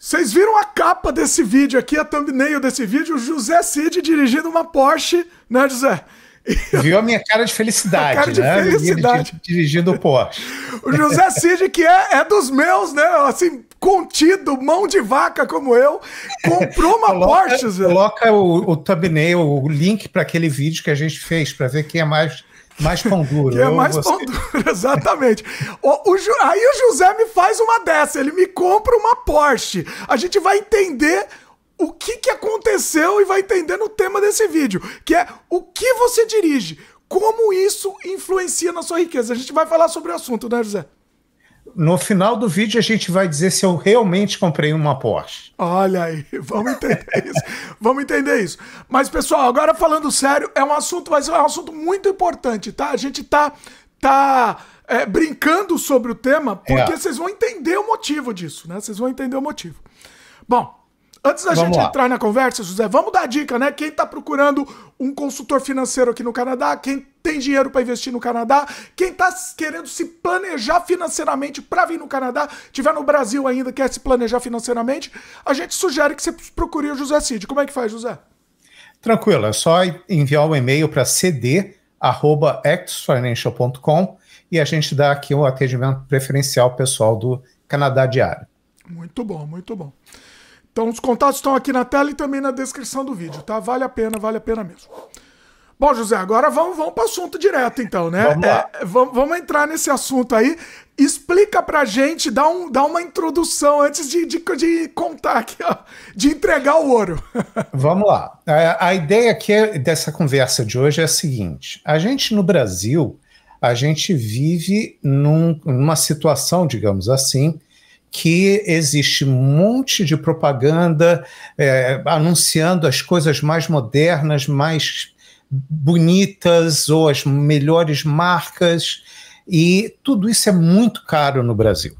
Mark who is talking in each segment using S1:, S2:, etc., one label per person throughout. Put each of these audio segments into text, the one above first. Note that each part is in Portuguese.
S1: Vocês viram a capa desse vídeo aqui, a thumbnail desse vídeo, o José Cid dirigindo uma Porsche, né, José? Viu a minha cara de felicidade, cara de né? Felicidade. Dirigindo o Porsche. O José Cid, que é, é dos meus, né? Assim, contido, mão
S2: de vaca como eu, comprou uma coloca, Porsche. Coloca o, o thumbnail, o link para aquele vídeo que a gente fez, para ver quem é mais mais pão duro. Que é mais você... pão duro, exatamente. o, o, aí o José me faz uma dessa, ele me compra uma Porsche.
S1: A gente vai entender o que, que aconteceu e vai entender no tema desse vídeo, que é o que você dirige, como isso influencia na sua riqueza. A gente vai falar sobre o assunto, né, José?
S2: No final do vídeo a gente vai dizer se eu realmente comprei uma Porsche. Olha aí, vamos entender isso. vamos entender isso. Mas pessoal, agora
S1: falando sério, é um assunto, mas é um assunto muito importante, tá? A gente tá tá é, brincando sobre o tema porque é. vocês vão entender o motivo disso, né? Vocês vão entender o motivo. Bom, Antes da vamos gente lá. entrar na conversa, José, vamos dar dica, né? Quem está procurando um consultor financeiro aqui no Canadá, quem tem dinheiro para investir no Canadá, quem está querendo se planejar financeiramente para vir no Canadá, tiver no Brasil ainda, quer se planejar financeiramente, a gente sugere que você procure o José Cid. Como é que faz, José?
S2: Tranquilo, é só enviar um e-mail para cd@xfinancial.com e a gente dá aqui um atendimento preferencial pessoal do Canadá Diário.
S1: Muito bom, muito bom. Então os contatos estão aqui na tela e também na descrição do vídeo, tá? Vale a pena, vale a pena mesmo. Bom, José, agora vamos, vamos para o assunto direto, então, né? Vamos, é, vamos, vamos, entrar nesse assunto aí. Explica pra gente, dá, um, dá uma introdução antes de, de, de
S2: contar aqui, ó, de entregar o ouro. vamos lá. A, a ideia aqui é, dessa conversa de hoje é a seguinte: a gente no Brasil, a gente vive num, numa situação, digamos assim, que existe um monte de propaganda é, anunciando as coisas mais modernas, mais bonitas ou as melhores marcas, e tudo isso é muito caro no Brasil.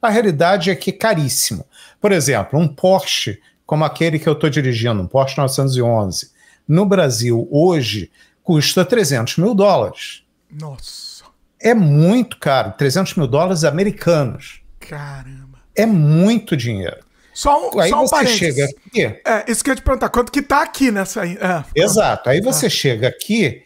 S2: A realidade é que é caríssimo. Por exemplo, um Porsche como aquele que eu estou dirigindo, um Porsche 911, no Brasil hoje custa 300 mil dólares.
S1: Nossa!
S2: É muito caro, 300 mil dólares americanos.
S1: Caramba.
S2: É muito dinheiro.
S1: Só um, aí só um você parênteses. chega aqui. É, isso que eu ia te perguntar, quanto que tá aqui nessa. É,
S2: Exato. Aí você é. chega aqui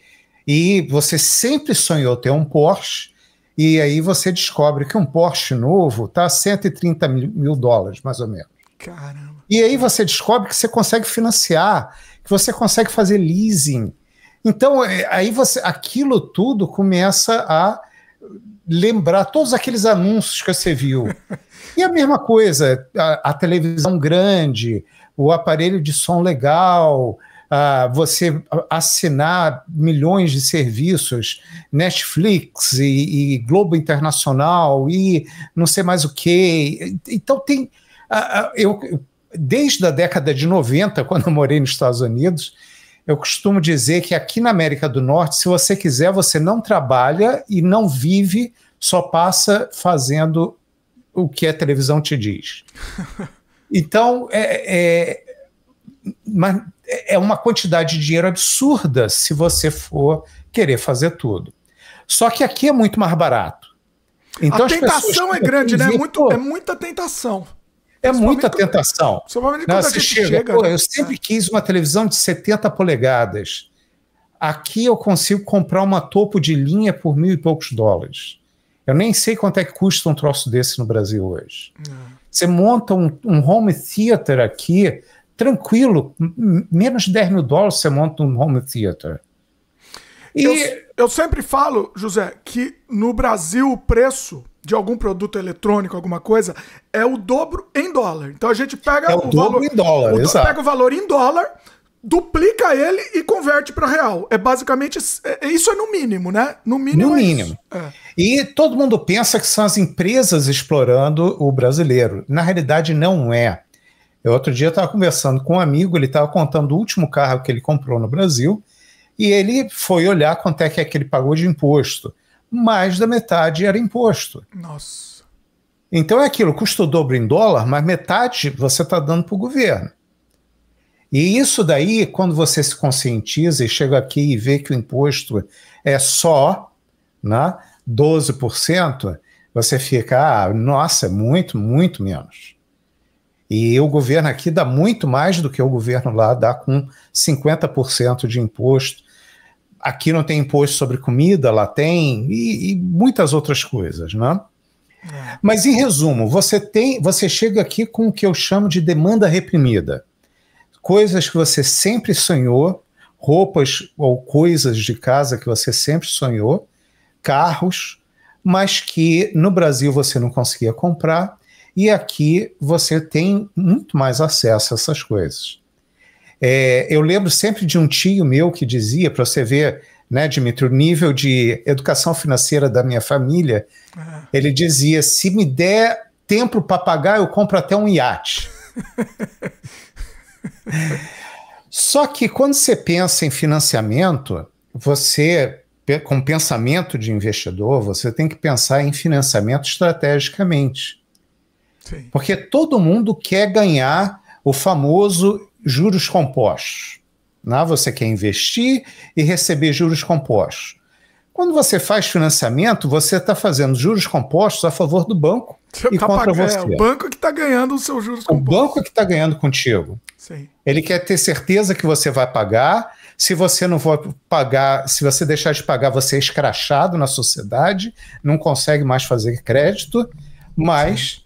S2: e você sempre sonhou ter um Porsche, e aí você descobre que um Porsche novo tá 130 mil, mil dólares, mais ou menos. Caramba. E aí você descobre que você consegue financiar, que você consegue fazer leasing. Então, é, aí você, aquilo tudo começa a lembrar todos aqueles anúncios que você viu. E a mesma coisa, a, a televisão grande, o aparelho de som legal, a você assinar milhões de serviços, Netflix e, e, Globo Internacional e não sei mais o que. Então tem. eu, desde a década de 90, quando eu morei nos Estados Unidos, eu costumo dizer que aqui na América do Norte, se você quiser, você não trabalha e não vive, só passa fazendo o que a televisão te diz. Então, é, é, é uma quantidade de dinheiro absurda se você for querer fazer tudo. Só que aqui é muito mais barato. Então, a tentação é grande, né? muito, é
S1: muita tentação.
S2: É muita tentação. Não, você chega, chega Pô, né? eu sempre quis uma televisão de 70 polegadas. Aqui eu consigo comprar uma topo de linha por mil e poucos dólares. Eu nem sei quanto é que custa um troço desse no Brasil hoje. Hum. Você monta um, um, home theater aqui, tranquilo, menos de 10 mil dólares você monta um home theater.
S1: E... Eu, eu sempre falo, José, que no Brasil o preço de algum produto eletrônico, alguma coisa, é o dobro em dólar. Então a gente pega é o, o valor em dólar, o, exato. pega o valor em dólar, duplica ele e converte para real. É basicamente é, é, isso é no mínimo, né? No mínimo. No é mínimo. É.
S2: E todo mundo pensa que são as empresas explorando o brasileiro. Na realidade não é. Eu outro dia estava conversando com um amigo, ele estava contando o último carro que ele comprou no Brasil e ele foi olhar quanto é que, é que ele pagou de imposto mais da metade era imposto. Nossa. Então é aquilo, o dobro em dólar, mas metade você está dando para o governo. E isso daí, quando você se conscientiza e chega aqui e vê que o imposto é só né, 12%, você fica, ah, nossa, é muito, muito menos. E o governo aqui dá muito mais do que o governo lá dá com 50% de imposto, aqui não tem imposto sobre comida, lá tem, e, e muitas outras coisas, né? É. Mas em resumo, você tem, você chega aqui com o que eu chamo de demanda reprimida. Coisas que você sempre sonhou, roupas ou coisas de casa que você sempre sonhou, carros, mas que no Brasil você não conseguia comprar e aqui você tem muito mais acesso a essas coisas. É, eu lembro sempre de um tio meu que dizia, para você ver, né, Dimitri, o nível de educação financeira da minha família, ah. ele dizia: se me der tempo para pagar, eu compro até um iate. Só que quando você pensa em financiamento, você, com pensamento de investidor, você tem que pensar em financiamento estrategicamente. Sim. Porque todo mundo quer ganhar o famoso juros compostos. Né? Você quer investir e receber juros compostos. Quando você faz financiamento, você está fazendo juros compostos a favor do banco é, você e tá contra você. É o banco que está ganhando os seus juros compostos. O banco que está ganhando contigo. Sim. Ele quer ter certeza que você vai pagar. Se você não for pagar, se você deixar de pagar, você é escrachado na sociedade, não consegue mais fazer crédito, mas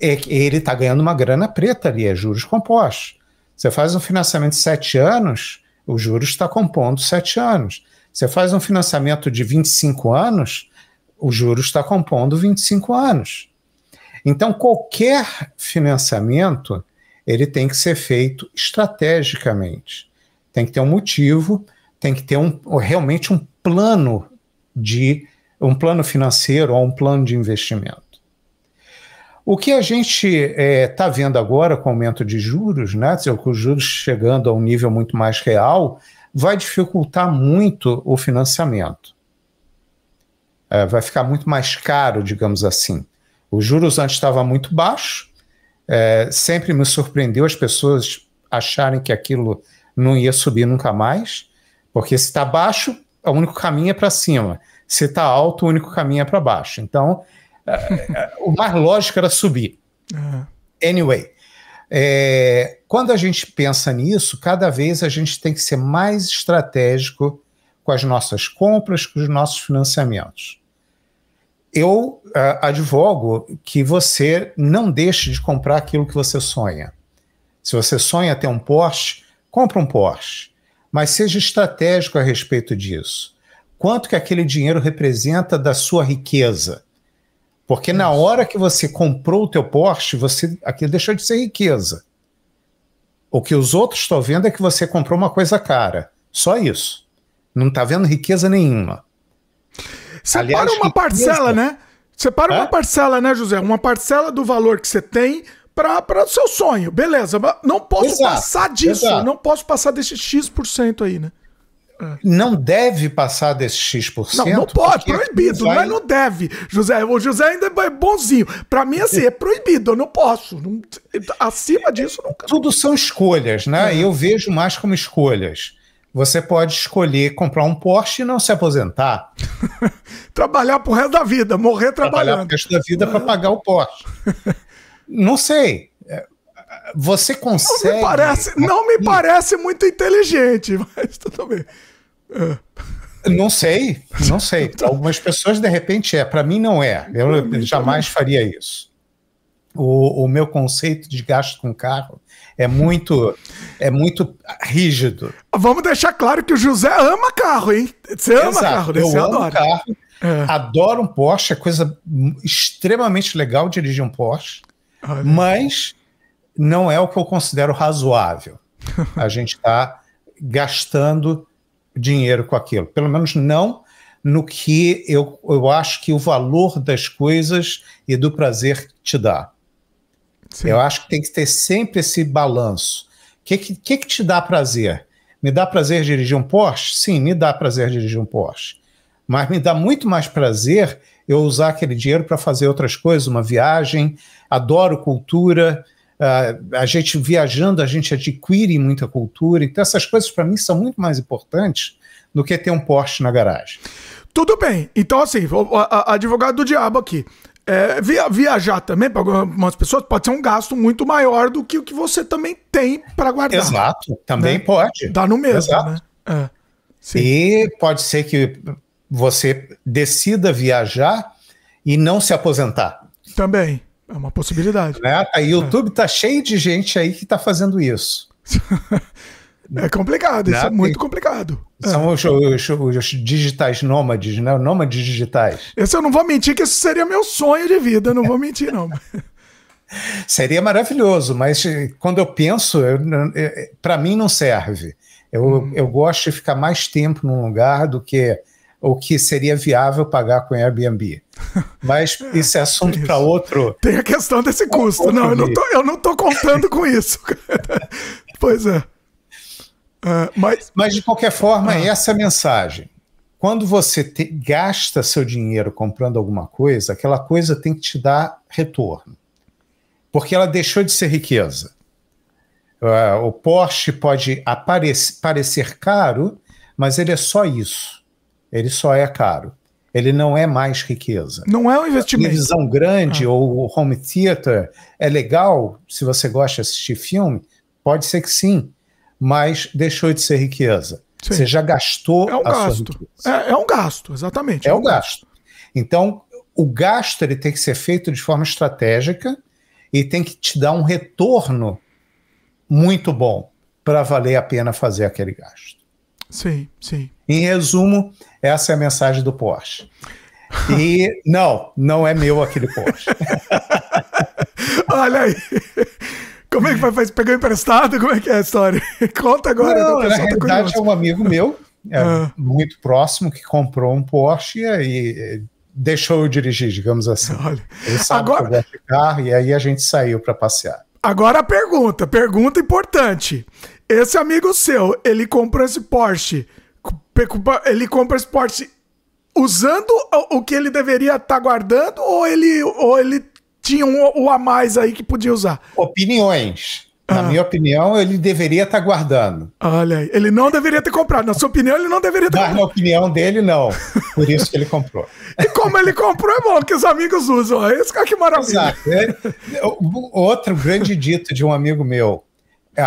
S2: é ele está ganhando uma grana preta ali, é juros compostos. Você faz um financiamento de 7 anos, o juros está compondo 7 anos. Você faz um financiamento de 25 anos, o juros está compondo 25 anos. Então, qualquer financiamento ele tem que ser feito estrategicamente. Tem que ter um motivo, tem que ter um, realmente um plano de um plano financeiro ou um plano de investimento. O que a gente está é, tá vendo agora com o aumento de juros, né, com os juros chegando a um nível muito mais real, vai dificultar muito o financiamento. É, vai ficar muito mais caro, digamos assim. Os juros antes estava muito baixo, é, sempre me surpreendeu as pessoas acharem que aquilo não ia subir nunca mais, porque se está baixo, o único caminho é para cima. Se está alto, o único caminho é para baixo. Então, é, o mais lógico era subir. Uhum. Anyway, é, quando a gente pensa nisso, cada vez a gente tem que ser mais estratégico com as nossas compras, com os nossos financiamentos. Eu uh, advogo que você não deixe de comprar aquilo que você sonha. Se você sonha ter um Porsche, compra um Porsche, mas seja estratégico a respeito disso. Quanto que aquele dinheiro representa da sua riqueza? Porque na hora que você comprou o teu Porsche, você aquilo deixou de ser riqueza. O que os outros estão vendo é que você comprou uma coisa cara. Só isso. Não está vendo riqueza nenhuma. Separa Aliás, uma parcela,
S1: né? Separa Hã? uma parcela, né, José? Uma parcela do valor que você tem para o seu sonho. Beleza, não posso exato, passar disso. Exato. Não posso passar desse X% aí, né? É. não deve passar desse X%. Não, não pode, proibido, vai... mas não deve.
S2: José, o José ainda é bonzinho. Para mim, assim, é proibido, eu não posso. Não, acima disso, nunca. Tudo são escolhas, né? É. Eu vejo mais como escolhas. Você pode escolher comprar um Porsche e não se aposentar. Trabalhar pro resto da vida, morrer trabalhando. Trabalhar pro resto da vida para é. pagar o Porsche. não sei é, você consegue. Não me parece, não me parece muito inteligente, mas tudo bem. Não sei, não sei. algumas pessoas, de repente, é. Para mim, não é. Eu jamais faria isso. O, o meu conceito de gasto com carro é muito, é muito rígido. Vamos deixar claro que o José ama carro, hein? Você ama Exato, carro, né? Eu Você amo adora. carro. É. Adoro um Porsche, é coisa extremamente legal dirigir um Porsche, Olha. mas não é o que eu considero razoável. A gente está gastando dinheiro com aquilo. Pelo menos não no que eu, eu acho que o valor das coisas e do prazer te dá. Sim. Eu acho que tem que ter sempre esse balanço. O que, que, que, te dá prazer? Me dá prazer dirigir um Porsche? Sim, me dá prazer dirigir um Porsche. Mas me dá muito mais prazer eu usar aquele dinheiro para fazer outras coisas, uma viagem. Adoro cultura, ah, a gente viajando, a gente adquire muita cultura. Então, essas coisas para mim são muito mais importantes do que ter um Porsche na garagem. Tudo bem. Então, assim, a, advogado do
S1: diabo aqui. É, via, viajar também para algumas pessoas pode ser um gasto muito maior do que o que você também tem para guardar. Exato, né? também né? pode. Dá no mesmo. Exato. Né?
S2: É. E pode ser que você decida viajar e não se aposentar. Também. É uma possibilidade. Né? Tá o YouTube é. tá cheio de gente aí que tá fazendo isso. é complicado, isso é né? muito complicado. São é. os, os, os, digitais nômades, né? Nômades digitais. Esse eu não vou mentir que esse seria meu sonho de vida, não vou mentir não. seria maravilhoso, mas eh, quando eu penso, eh, para mim não serve. Eu, hum. eu gosto de ficar mais tempo num lugar do que o que seria viável pagar com Airbnb. Mas esse é assunto é para outro. Tem a questão desse custo. Não, eu não, tô, eu não tô contando com isso. pois é. Uh, mas... mas de qualquer forma, ah. essa é a mensagem. Quando você te, gasta seu dinheiro comprando alguma coisa, aquela coisa tem que te dar retorno. Porque ela deixou de ser riqueza. Uh, o Porsche pode aparecer, parecer caro, mas ele é só isso. Ele só é caro. Ele não é mais riqueza. Não é um investimento. A televisão grande ah. ou home theater é legal se você gosta de assistir filme? Pode ser que sim, mas deixou de ser riqueza. Sim. Você já gastou é um a gasto. sua riqueza. É, é, um gasto, exatamente. É, é um gasto. gasto. Então, o gasto ele tem que ser feito de forma estratégica e tem que te dar um retorno muito bom para valer a pena fazer aquele gasto.
S1: Sim, sim.
S2: Em resumo, essa é a mensagem do Porsche. E não, não é meu aquele Porsche. Olha aí.
S1: Como é que vai fazer? Pegou emprestado? Como é que é a história? Conta agora. Não, não, na tá realidade
S2: é um amigo meu, é ah. muito próximo, que comprou um Porsche e deixou eu dirigir, digamos assim. Olha, Ele sabe agora... que eu carro e aí a gente saiu para passear.
S1: Agora a pergunta, pergunta importante. Esse amigo seu, ele comprou esse Porsche. Ele compra esse Porsche usando o que ele deveria estar tá guardando ou ele, ou ele tinha um, um a mais aí que podia usar? Opiniões.
S2: Na ah. minha opinião, ele deveria estar tá guardando. Olha aí, ele não deveria ter comprado. Na sua opinião, ele não deveria ter Mas, comprado. Na opinião dele, não. Por isso que ele comprou. e como ele comprou, é bom que os amigos usam. É isso que maravilha. Exato. É, é outro grande dito de um amigo meu. É,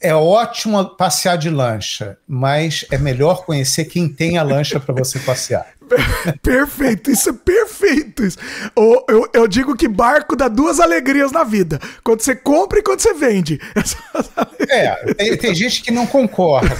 S2: é ótimo passear de lancha, mas é melhor conhecer quem tem a lancha para você passear. perfeito,
S1: isso é perfeito. Isso. Eu, eu, eu, digo que barco dá duas alegrias na vida: quando você compra e quando você vende.
S2: é, tem, tem gente que não concorda.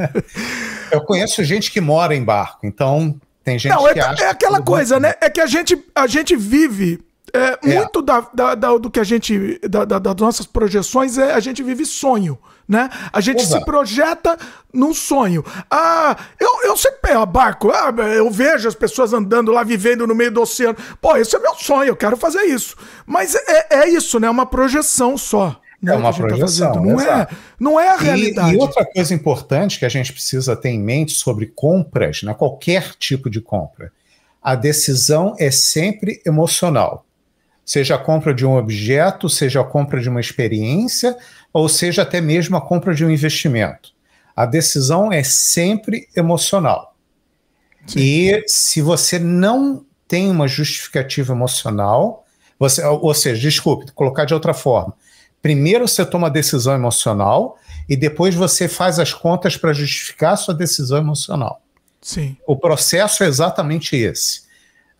S2: eu conheço gente que mora em barco, então tem gente não, é que é, acha. É aquela coisa, né? É que a
S1: gente, a gente vive é, é. Muito da, da, da, do que a gente. Da, das nossas projeções é a gente vive sonho, né? A gente se projeta num sonho. Ah, eu, eu sempre é ah, barco, ah, eu vejo as pessoas andando lá, vivendo no meio do oceano. Pô, esse é meu sonho, eu quero fazer isso. Mas é, é, é isso, né? Uma projeção só.
S2: Né, é uma projeção. É né, tá não, é,
S1: não é a realidade. E, e,
S2: outra coisa importante que a gente precisa ter em mente sobre compras, né, qualquer tipo de compra, a decisão é sempre emocional seja a compra de um objeto, seja a compra de uma experiência, ou seja até mesmo a compra de um investimento. A decisão é sempre emocional. Sim. E se você não tem uma justificativa emocional, você, ou seja, desculpe, colocar de outra forma. Primeiro você toma a decisão emocional e depois você faz as contas para justificar a sua decisão emocional. Sim. O processo é exatamente esse.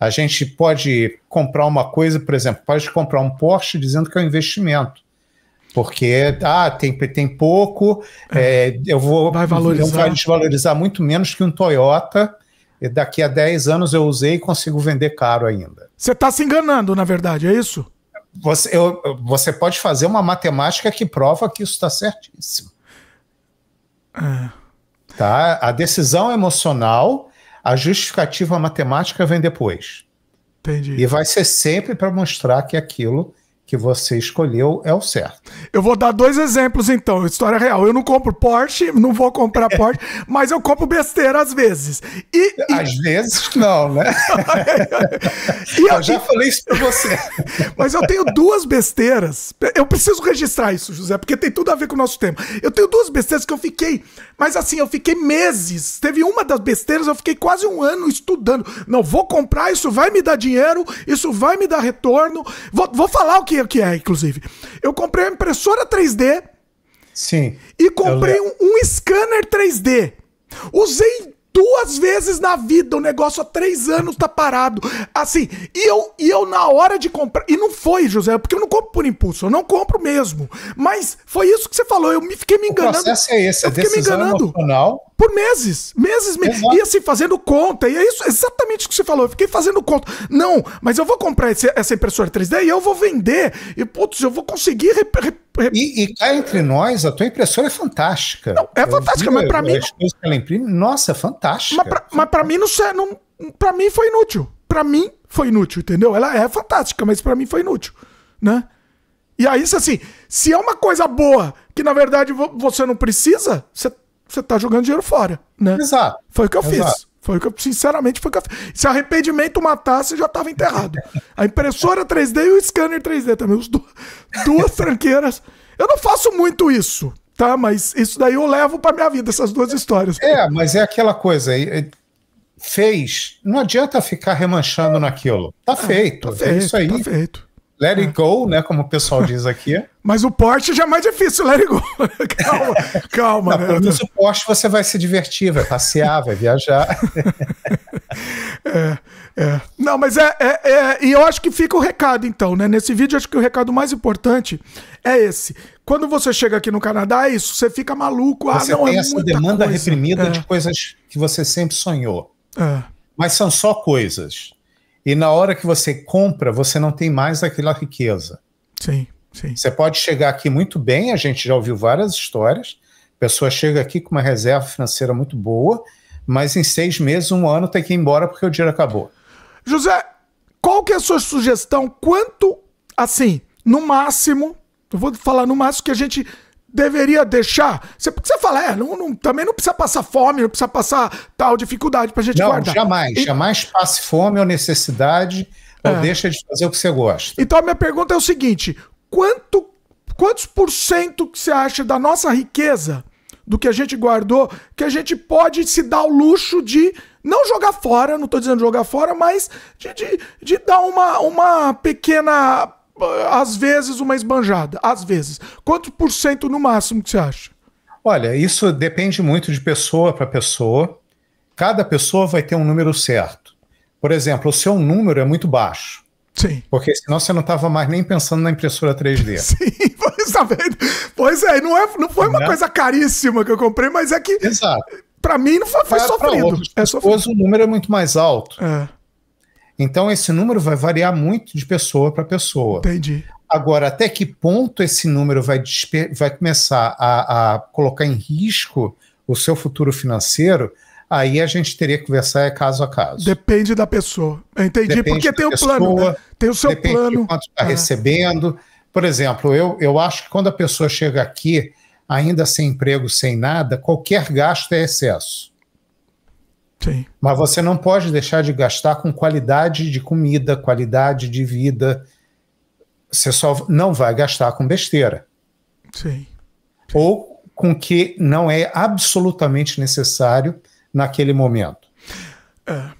S2: A gente pode comprar uma coisa, por exemplo, pode comprar um Porsche dizendo que é um investimento. Porque ah, tem, tem pouco, é, é eu vou vai valorizar. Eu vou desvalorizar muito menos que um Toyota. daqui a 10 anos eu usei e consigo vender caro ainda. Você está se enganando, na verdade, é isso? Você, eu, você pode fazer uma matemática que prova que isso está certíssimo. É. Tá? A decisão emocional a justificativa matemática vem depois. Entendi. E vai ser sempre para mostrar que aquilo que você escolheu é o certo. Eu vou dar dois exemplos então, história real. Eu não compro Porsche, não vou comprar Porsche, mas
S1: eu compro besteira às vezes. E, Às vezes não, né? eu, já falei isso para você. mas eu tenho duas besteiras. Eu preciso registrar isso, José, porque tem tudo a ver com o nosso tema. Eu tenho duas besteiras que eu fiquei, mas assim, eu fiquei meses. Teve uma das besteiras, eu fiquei quase um ano estudando. Não, vou comprar, isso vai me dar dinheiro, isso vai me dar retorno. Vou, vou falar o que o que é, inclusive. Eu comprei uma impressora 3D. Sim. E comprei um, um scanner 3D. Usei duas vezes na vida, o negócio há três anos tá parado. Assim, e eu, e eu na hora de comprar. E não foi, José, porque eu não compro por impulso, eu não compro mesmo. Mas foi isso que você falou, eu me fiquei me enganando. O processo é esse, eu fiquei me enganando. emocional por meses, meses, meses. Ia se fazendo conta. E é isso, exatamente o que você falou. Eu fiquei fazendo conta. Não, mas eu vou comprar esse, essa impressora 3D e eu vou vender. E, putz, eu vou conseguir. Rep, rep,
S2: rep... E, e cá entre nós, a tua impressora é fantástica. Não, é eu fantástica, vi, mas para mim. que ela imprime, nossa, fantástica. Mas para mim, não, não, pra mim foi inútil. Para mim foi
S1: inútil, entendeu? Ela é fantástica, mas para mim foi inútil, né? E aí, assim, se é uma coisa boa que na verdade você não precisa, você você tá jogando dinheiro fora, né? Exato. Foi o que eu Exato. fiz. Foi o que eu, sinceramente, foi o que eu fiz. Se arrependimento matasse, eu já tava enterrado. A impressora 3D e o scanner 3D também. Os du duas tranqueiras.
S2: Eu não faço muito isso, tá? Mas isso daí eu levo pra minha vida, essas duas histórias. É, mas é aquela coisa aí. Fez. Não adianta ficar remanchando naquilo. Tá ah, feito. Ah, tá é feito é isso aí. Tá feito. Let it ah. go, né? Como o pessoal diz aqui. Mas o porte já é mais difícil, let it go. calma, calma. Não, né? o você vai se divertir, vai passear, vai viajar. é, é. Não, mas é,
S1: é, é. E eu acho que fica o recado, então, né? Nesse vídeo, acho que o recado mais importante é esse. Quando você chega aqui no Canadá, é isso. Você fica maluco. Ah, você ah, não, é tem é essa demanda coisa. reprimida de é.
S2: coisas que você sempre sonhou. É. Mas são só coisas. E na hora que você compra, você não tem mais aquela riqueza. Sim, sim. Você pode chegar aqui muito bem, a gente já ouviu várias histórias. A pessoa chega aqui com uma reserva financeira muito boa, mas em seis meses, um ano, tem que ir embora porque o dinheiro acabou. José,
S1: qual que é a sua sugestão? Quanto, assim, no máximo, eu vou falar no máximo que a gente deveria deixar? Você, porque você fala, é, não, não, também não precisa passar fome, não
S2: precisa passar tal dificuldade pra gente não, guardar. Não, jamais, e... jamais passe fome ou necessidade ou é. deixa de fazer o que você gosta. Então a minha pergunta é o seguinte, quanto, quantos
S1: por cento que você acha da nossa riqueza, do que a gente guardou, que a gente pode se dar o luxo de não jogar fora, não estou dizendo jogar fora, mas de, de, de dar uma, uma pequena às vezes uma esbanjada, às vezes. Quanto por cento no máximo que você acha?
S2: Olha, isso depende muito de pessoa para pessoa. Cada pessoa vai ter um número certo. Por exemplo, o seu número é muito baixo. Sim. Porque senão você não estava mais nem pensando na impressora 3D. Sim,
S1: pois, tá vendo? pois é, não, é, não foi uma não. Né? coisa caríssima que eu comprei, mas é que. Exato. Para mim
S2: não foi, foi sofrido. Pra é sofrido. o número é muito mais alto. É. Então, esse número vai variar muito de pessoa para pessoa. Entendi. Agora, até que ponto esse número vai, vai começar a, a colocar em risco o seu futuro financeiro? aí a gente teria que conversar é caso a caso.
S1: Depende da pessoa. entendi, depende porque tem o plano, né?
S2: tem o seu depende plano. De quanto está ah. É. recebendo. Por exemplo, eu, eu acho que quando a pessoa chega aqui, ainda sem emprego, sem nada, qualquer gasto é excesso. Sim. Mas você não pode deixar de gastar com qualidade de comida, qualidade de vida. Você só não vai gastar com besteira. Sim. Ou com que não é absolutamente necessário naquele momento. É.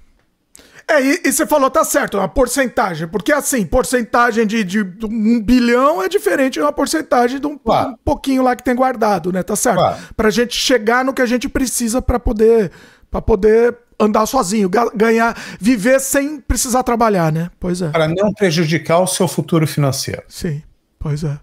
S2: É, e, e, você falou, tá certo, uma
S1: porcentagem. Porque assim, porcentagem de, de, de um bilhão é diferente de uma porcentagem de um, claro. um pouquinho lá que tem guardado, né? Tá certo? Claro. Pra gente chegar no que a gente precisa para poder para poder andar sozinho, ganhar, viver sem precisar trabalhar, né?
S2: Pois é. Para não prejudicar o seu futuro financeiro. Sim, pois é.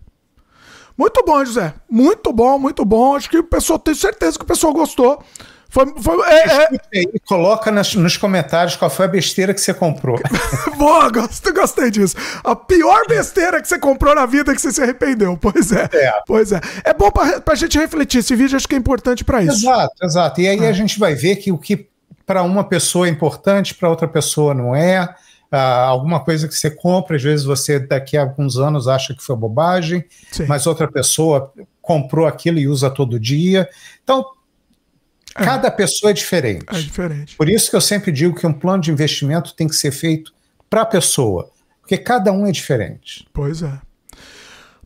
S1: Muito bom, José. Muito bom, muito bom. Acho que o pessoal, tenho certeza que o pessoal gostou. Foi, foi,
S2: é, é... Aí, coloca nos comentários qual foi a besteira que você comprou. Boa, gosto, gostei disso. A pior besteira que você comprou na vida que você se arrependeu. Pois é. é. Pois é. É bom pra, pra gente refletir. Esse vídeo acho que é importante para isso. Exato, exato. E aí ah. a é. gente vai ver que o que para uma pessoa é importante, para outra pessoa não é. Ah, alguma coisa que você compra, às vezes você daqui a alguns anos acha que foi bobagem, Sim. mas outra pessoa comprou aquilo e usa todo dia. Então, é. Cada pessoa é diferente. É diferente. Por isso que eu sempre digo que um plano de investimento tem que ser feito para a pessoa, porque cada um é diferente. Pois é.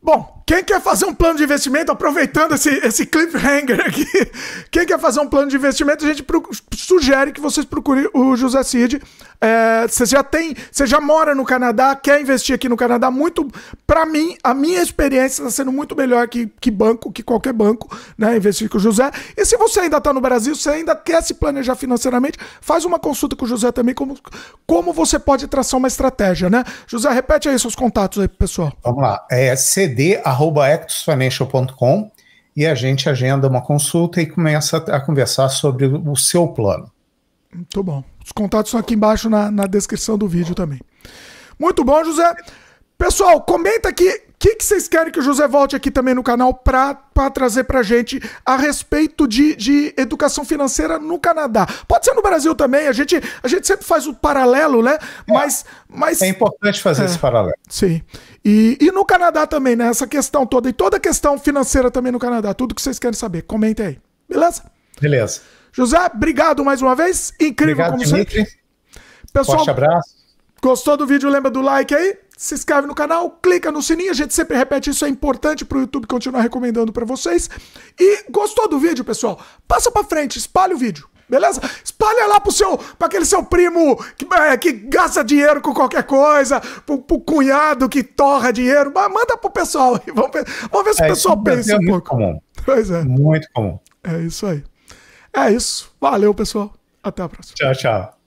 S2: Bom, quem quer
S1: fazer um plano de investimento, aproveitando esse, esse cliffhanger aqui, quem quer fazer um plano de investimento, a gente sugere que vocês procurem o José Cid. É, você já tem, você já mora no Canadá, quer investir aqui no Canadá, muito. Para mim, a minha experiência está sendo muito melhor que, que banco, que qualquer banco, né? Investir com o José. E se você ainda está no Brasil, você ainda quer se planejar financeiramente, faz uma consulta com o José também, como, como você pode traçar uma estratégia, né? José, repete aí seus contatos aí, pessoal.
S2: Vamos lá. É CD a actusfinancial.com e a gente agenda uma consulta e começa a conversar sobre o seu plano.
S1: Muito bom. Os contatos são aqui embaixo na, na descrição do vídeo também. Muito bom, José. Pessoal, comenta aqui que, que vocês querem que o José volte aqui também no canal para trazer para gente a respeito de, de educação financeira no Canadá? Pode ser no Brasil também, a gente, a gente sempre faz o paralelo, né? É, mas, mas. É
S2: importante fazer é, esse paralelo.
S1: Sim. E, e no Canadá também, né? Essa questão toda e toda a questão financeira também no Canadá. Tudo que vocês querem saber. Comentem aí. Beleza? Beleza. José, obrigado mais uma vez. Incrível obrigado, como Dimitri. sempre. Pessoal, Forte abraço. Gostou do vídeo? Lembra do like aí? Se inscreve no canal, clica no sininho, a gente sempre repete isso, é importante para o YouTube continuar recomendando para vocês. E gostou do vídeo, pessoal? Passa para frente, espalha o vídeo. Beleza? Espalha lá pro seu, para aquele seu primo que, é, que gasta dinheiro com qualquer coisa, pro, cunhado que torra dinheiro. Mas manda pro pessoal aí. Vamos ver, vamos ver se é, o pessoal é pensa é um pouco. Comum.
S2: Pois é. Muito comum.
S1: É isso aí. É isso. Valeu, pessoal. Até a próxima.
S2: Tchau, tchau.